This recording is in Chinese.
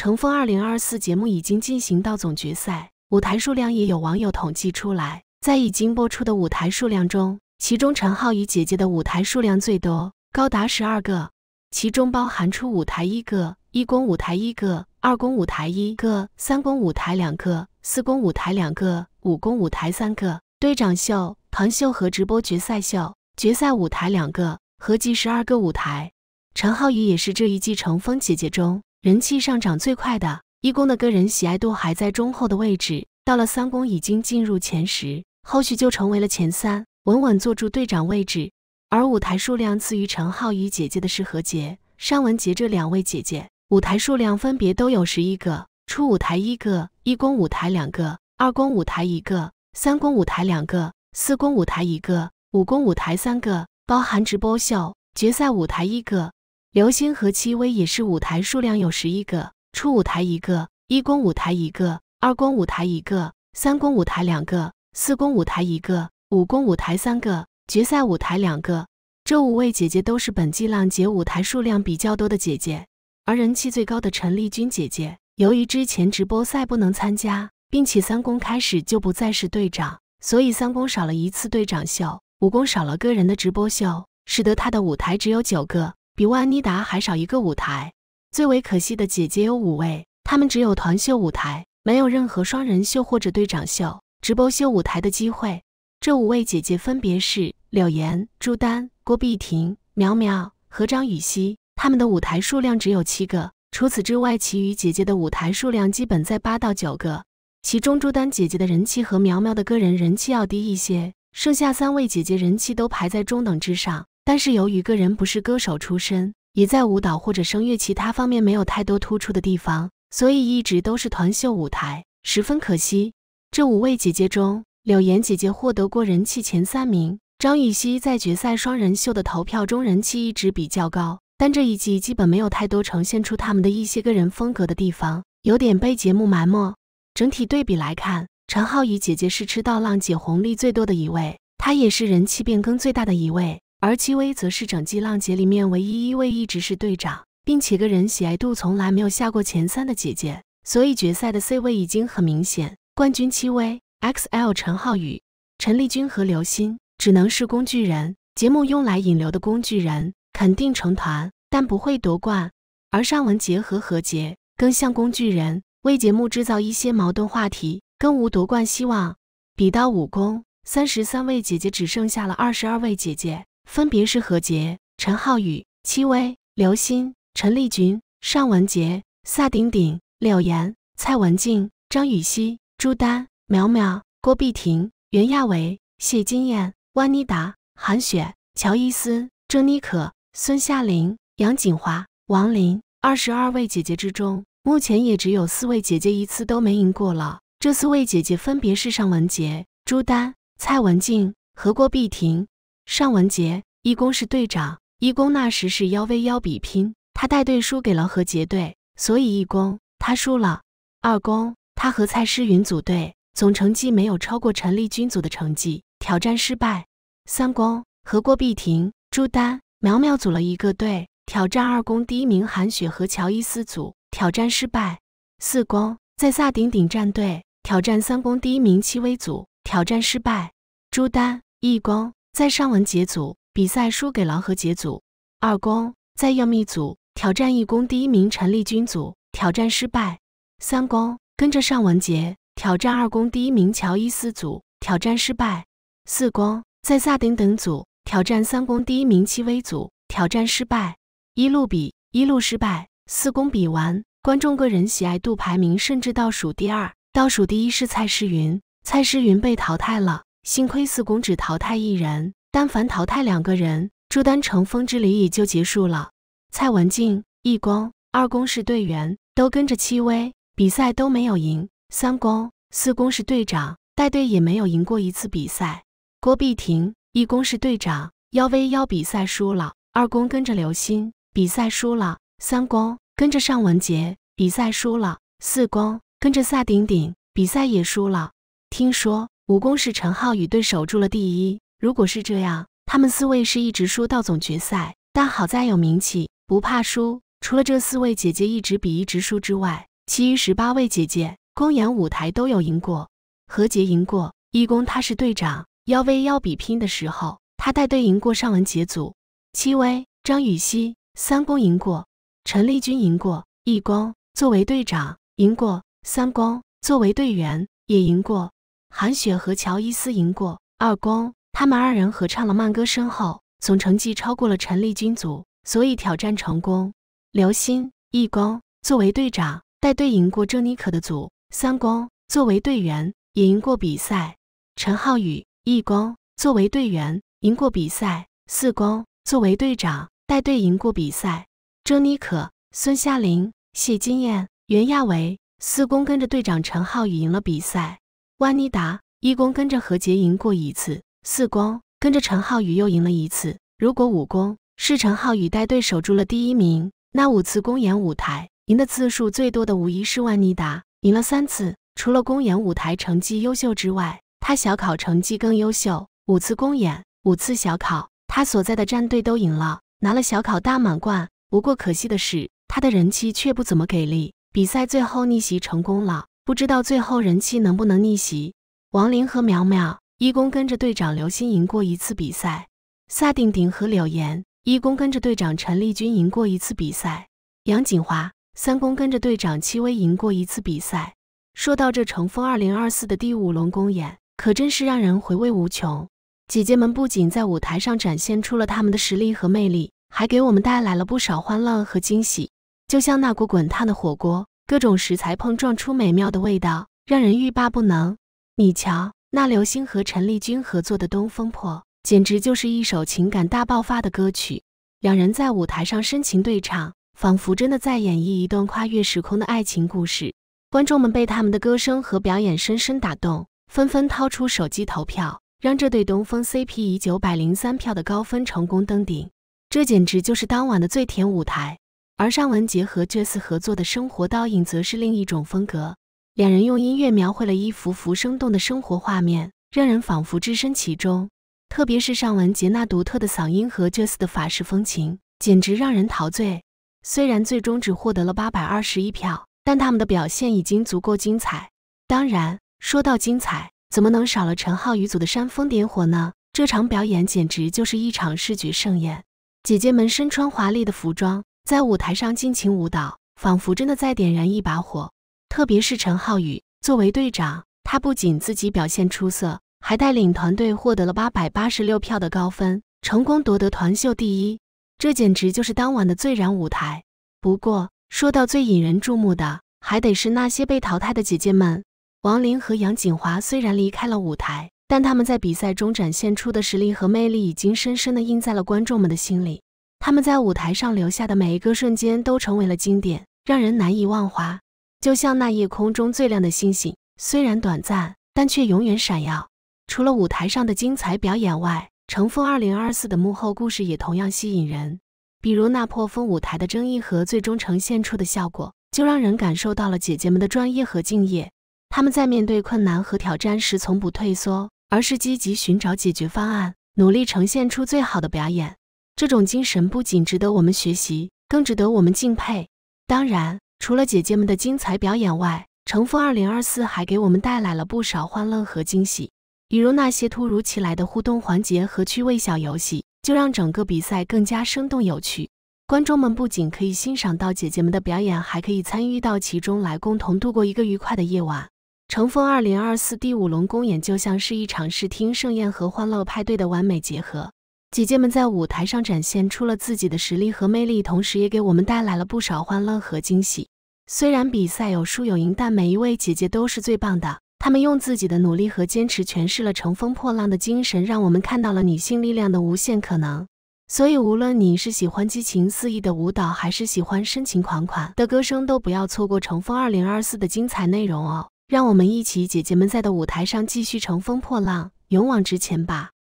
乘风二零二四节目已经进行到总决赛，舞台数量也有网友统计出来。在已经播出的舞台数量中，其中陈浩宇姐姐的舞台数量最多，高达十二个，其中包含出舞台一个，一公舞台一个，二公舞台一个，三公舞台两个，四公舞台两个，五公舞台三个，队长秀、团秀和直播决赛秀，决赛舞台两个，合计十二个舞台。陈浩宇也是这一季乘风姐姐中。人气上涨最快的一公的个人喜爱度还在中后的位置，到了三公已经进入前十，后续就成为了前三，稳稳坐住队长位置。而舞台数量次于陈浩宇姐姐的是何洁、尚雯婕这两位姐姐，舞台数量分别都有十一个，初舞台一个，一公舞台两个，二公舞台一个，三公舞台两个，四公舞台一个，五公舞台三个，包含直播秀决赛舞台一个。刘星和戚薇也是舞台，数量有十一个，初舞台一个，一公舞台一个，二公舞台一个，三公舞台两个，四公舞台一个，五公舞台三个，决赛舞台两个。这五位姐姐都是本季浪姐舞台数量比较多的姐姐，而人气最高的陈丽君姐姐，由于之前直播赛不能参加，并且三公开始就不再是队长，所以三公少了一次队长秀，五公少了个人的直播秀，使得她的舞台只有九个。比万妮达还少一个舞台，最为可惜的姐姐有五位，她们只有团秀舞台，没有任何双人秀或者队长秀、直播秀舞台的机会。这五位姐姐分别是柳岩、朱丹、郭碧婷、苗苗和张雨绮，她们的舞台数量只有七个。除此之外，其余姐姐的舞台数量基本在八到九个。其中朱丹姐姐的人气和苗苗的个人人气要低一些，剩下三位姐姐人气都排在中等之上。但是由于个人不是歌手出身，也在舞蹈或者声乐其他方面没有太多突出的地方，所以一直都是团秀舞台，十分可惜。这五位姐姐中，柳岩姐姐获得过人气前三名，张雨绮在决赛双人秀的投票中人气一直比较高，但这一季基本没有太多呈现出他们的一些个人风格的地方，有点被节目埋没。整体对比来看，陈浩宇姐姐是吃到浪姐红利最多的一位，她也是人气变更最大的一位。而戚薇则是整季浪姐里面唯一一位一直是队长，并且个人喜爱度从来没有下过前三的姐姐，所以决赛的 C 位已经很明显。冠军戚薇，XL 陈浩宇、陈丽君和刘鑫只能是工具人，节目用来引流的工具人，肯定成团，但不会夺冠。而尚雯婕和何洁更像工具人，为节目制造一些矛盾话题，更无夺冠希望。比到武功，三十三位姐姐只剩下了二十二位姐姐。分别是何洁、陈浩宇、戚薇、刘鑫、陈丽君、尚雯婕、萨顶顶、柳岩、蔡文静、张雨绮、朱丹、苗苗、郭碧婷、袁娅维、谢金燕、万妮达、韩雪、乔伊斯、郑妮可、孙夏琳、杨锦华、王琳。二十二位姐姐之中，目前也只有四位姐姐一次都没赢过了。这四位姐姐分别是尚雯婕、朱丹、蔡文静和郭碧婷。尚文杰一公是队长，一公那时是幺 v 幺比拼，他带队输给了何杰队，所以一公他输了。二公他和蔡诗云组队，总成绩没有超过陈立军组的成绩，挑战失败。三公和郭碧婷、朱丹苗苗组了一个队，挑战二公第一名韩雪和乔伊斯组挑战失败。四公在萨顶顶战队挑战三公第一名戚薇组挑战失败。朱丹一公。在上文婕组比赛输给郎和杰组二公，在杨幂组挑战一公第一名陈立军组挑战失败。三公跟着尚雯婕挑战二公第一名乔伊斯组挑战失败。四公在萨顶顶组挑战三公第一名戚薇组挑战失败，一路比一路失败。四公比完，观众个人喜爱度排名甚至倒数第二，倒数第一是蔡诗芸，蔡诗芸被淘汰了。幸亏四公只淘汰一人，但凡淘汰两个人，朱丹成风之旅也就结束了。蔡文静一公、二公是队员，都跟着戚薇比赛都没有赢。三公、四公是队长，带队也没有赢过一次比赛。郭碧婷一公是队长，幺 v 幺比赛输了；二公跟着刘鑫，比赛输了；三公跟着尚雯婕比赛输了；四公跟着萨顶顶比赛也输了。听说。武功是陈浩宇对手住了第一，如果是这样，他们四位是一直输到总决赛。但好在有名气，不怕输。除了这四位姐姐一直比一直输之外，其余十八位姐姐公演舞台都有赢过。何洁赢过一公，她是队长；幺 v 幺比拼的时候，她带队赢过尚文婕组。七薇、张雨曦、三公赢过，陈丽君赢过一公，作为队长赢过三公，作为队员也赢过。韩雪和乔伊斯赢过二公，他们二人合唱了慢歌，身后总成绩超过了陈丽君组，所以挑战成功。刘鑫一公作为队长带队赢过珍妮可的组，三公作为队员也赢过比赛。陈浩宇一公作为队员赢过比赛，四公作为队长带队赢过比赛。珍妮可、孙夏琳、谢金燕、袁亚维四公跟着队长陈浩宇赢了比赛。万妮达一公跟着何洁赢过一次，四公跟着陈浩宇又赢了一次。如果五公是陈浩宇带队守住了第一名，那五次公演舞台赢的次数最多的无疑是万妮达，赢了三次。除了公演舞台成绩优秀之外，他小考成绩更优秀。五次公演，五次小考，他所在的战队都赢了，拿了小考大满贯。不过可惜的是，他的人气却不怎么给力。比赛最后逆袭成功了。不知道最后人气能不能逆袭？王林和苗苗一公跟着队长刘鑫赢过一次比赛；萨定顶和柳岩一公跟着队长陈丽君赢过一次比赛；杨锦华三公跟着队长戚薇赢过一次比赛。说到这，乘风二零二四的第五龙公演可真是让人回味无穷。姐姐们不仅在舞台上展现出了他们的实力和魅力，还给我们带来了不少欢乐和惊喜，就像那锅滚烫的火锅。各种食材碰撞出美妙的味道，让人欲罢不能。你瞧，那刘星和陈丽君合作的《东风破》，简直就是一首情感大爆发的歌曲。两人在舞台上深情对唱，仿佛真的在演绎一段跨越时空的爱情故事。观众们被他们的歌声和表演深深打动，纷纷掏出手机投票，让这对东风 CP 以九百零三票的高分成功登顶。这简直就是当晚的最甜舞台。而尚雯婕和 j e s s 合作的生活倒影则是另一种风格，两人用音乐描绘了一幅幅生动的生活画面，让人仿佛置身其中。特别是尚雯婕那独特的嗓音和 j e s s 的法式风情，简直让人陶醉。虽然最终只获得了八百二十一票，但他们的表现已经足够精彩。当然，说到精彩，怎么能少了陈浩宇组的煽风点火呢？这场表演简直就是一场视觉盛宴，姐姐们身穿华丽的服装。在舞台上尽情舞蹈，仿佛真的在点燃一把火。特别是陈浩宇作为队长，他不仅自己表现出色，还带领团队获得了八百八十六票的高分，成功夺得团秀第一。这简直就是当晚的最燃舞台。不过，说到最引人注目的，还得是那些被淘汰的姐姐们。王琳和杨锦华虽然离开了舞台，但他们在比赛中展现出的实力和魅力，已经深深地印在了观众们的心里。他们在舞台上留下的每一个瞬间都成为了经典，让人难以忘怀。就像那夜空中最亮的星星，虽然短暂，但却永远闪耀。除了舞台上的精彩表演外，乘风二零二四的幕后故事也同样吸引人。比如那破风舞台的争议和最终呈现出的效果，就让人感受到了姐姐们的专业和敬业。他们在面对困难和挑战时，从不退缩，而是积极寻找解决方案，努力呈现出最好的表演。这种精神不仅值得我们学习，更值得我们敬佩。当然，除了姐姐们的精彩表演外，乘风二零二四还给我们带来了不少欢乐和惊喜。比如那些突如其来的互动环节和趣味小游戏，就让整个比赛更加生动有趣。观众们不仅可以欣赏到姐姐们的表演，还可以参与到其中来，共同度过一个愉快的夜晚。乘风二零二四第五轮公演就像是一场视听盛宴和欢乐派对的完美结合。姐姐们在舞台上展现出了自己的实力和魅力，同时也给我们带来了不少欢乐和惊喜。虽然比赛有输有赢，但每一位姐姐都是最棒的。她们用自己的努力和坚持诠释了乘风破浪的精神，让我们看到了女性力量的无限可能。所以，无论你是喜欢激情四溢的舞蹈，还是喜欢深情款款的歌声，都不要错过《乘风二零二四》的精彩内容哦！让我们一起，姐姐们在的舞台上继续乘风破浪，勇往直前吧！